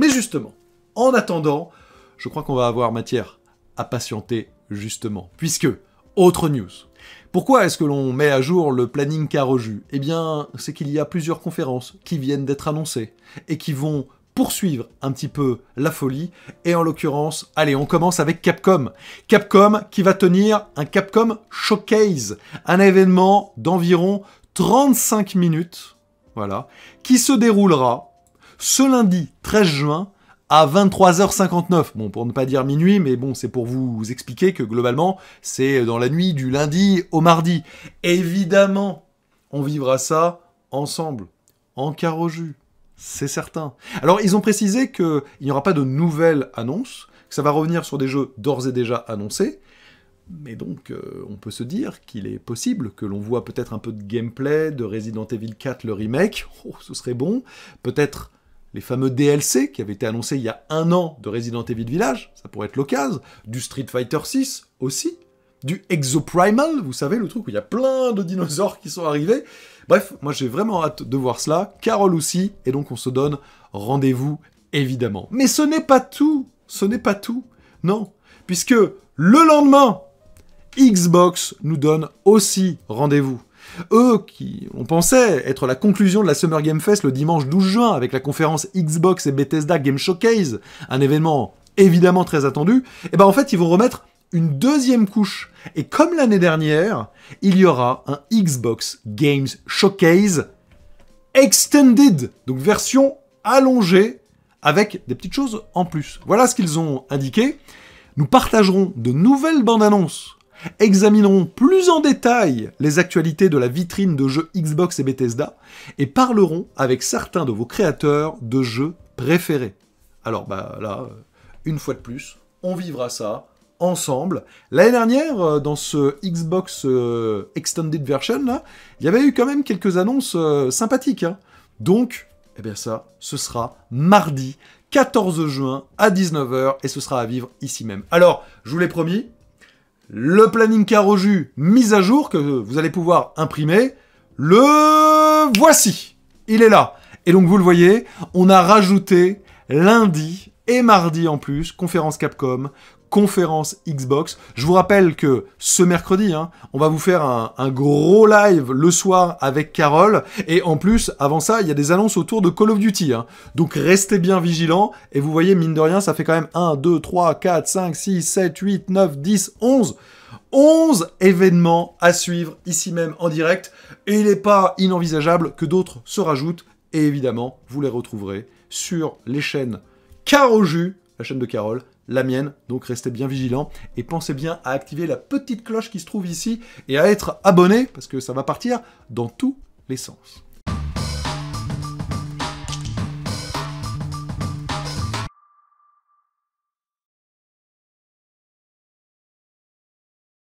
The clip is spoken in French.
Mais justement, en attendant, je crois qu'on va avoir matière à patienter justement, puisque, autre news. Pourquoi est-ce que l'on met à jour le planning Carojus Eh bien, c'est qu'il y a plusieurs conférences qui viennent d'être annoncées et qui vont poursuivre un petit peu la folie. Et en l'occurrence, allez, on commence avec Capcom. Capcom qui va tenir un Capcom Showcase, un événement d'environ 35 minutes, voilà, qui se déroulera ce lundi 13 juin à 23h59. Bon, pour ne pas dire minuit, mais bon, c'est pour vous expliquer que globalement, c'est dans la nuit du lundi au mardi. Évidemment, on vivra ça ensemble, en carreau c'est certain. Alors, ils ont précisé qu'il n'y aura pas de nouvelles annonces, que ça va revenir sur des jeux d'ores et déjà annoncés, mais donc, euh, on peut se dire qu'il est possible que l'on voit peut-être un peu de gameplay de Resident Evil 4, le remake, oh, ce serait bon, peut-être les fameux DLC qui avaient été annoncés il y a un an de Resident Evil Village, ça pourrait être l'occasion, du Street Fighter 6 aussi, du Exoprimal, vous savez, le truc où il y a plein de dinosaures qui sont arrivés. Bref, moi j'ai vraiment hâte de voir cela, Carole aussi, et donc on se donne rendez-vous évidemment. Mais ce n'est pas tout, ce n'est pas tout, non, puisque le lendemain, Xbox nous donne aussi rendez-vous. Eux, qui on pensait être la conclusion de la Summer Game Fest le dimanche 12 juin avec la conférence Xbox et Bethesda Game Showcase, un événement évidemment très attendu, et eh ben en fait ils vont remettre une deuxième couche. Et comme l'année dernière, il y aura un Xbox Games Showcase Extended, donc version allongée avec des petites choses en plus. Voilà ce qu'ils ont indiqué. Nous partagerons de nouvelles bandes annonces examinerons plus en détail les actualités de la vitrine de jeux Xbox et Bethesda, et parlerons avec certains de vos créateurs de jeux préférés. Alors bah là, euh, une fois de plus, on vivra ça ensemble. L'année dernière, euh, dans ce Xbox euh, Extended Version, il y avait eu quand même quelques annonces sympathiques. Hein. Donc, eh bien ça, ce sera mardi 14 juin à 19h et ce sera à vivre ici même. Alors, je vous l'ai promis, le planning jus mis à jour que vous allez pouvoir imprimer. Le voici. Il est là. Et donc vous le voyez, on a rajouté lundi et mardi en plus, conférence Capcom, conférence Xbox. Je vous rappelle que ce mercredi, hein, on va vous faire un, gros live le soir avec Carole. Et en plus, avant ça, il y a des annonces autour de Call of Duty. Hein. Donc restez bien vigilants. Et vous voyez, mine de rien, ça fait quand même 1, 2, 3, 4, 5, 6, 7, 8, 9, 10, 11. 11 événements à suivre ici même en direct. Et il n'est pas inenvisageable que d'autres se rajoutent. Et évidemment, vous les retrouverez sur les chaînes Carojus la chaîne de Carole, la mienne, donc restez bien vigilants et pensez bien à activer la petite cloche qui se trouve ici et à être abonné parce que ça va partir dans tous les sens.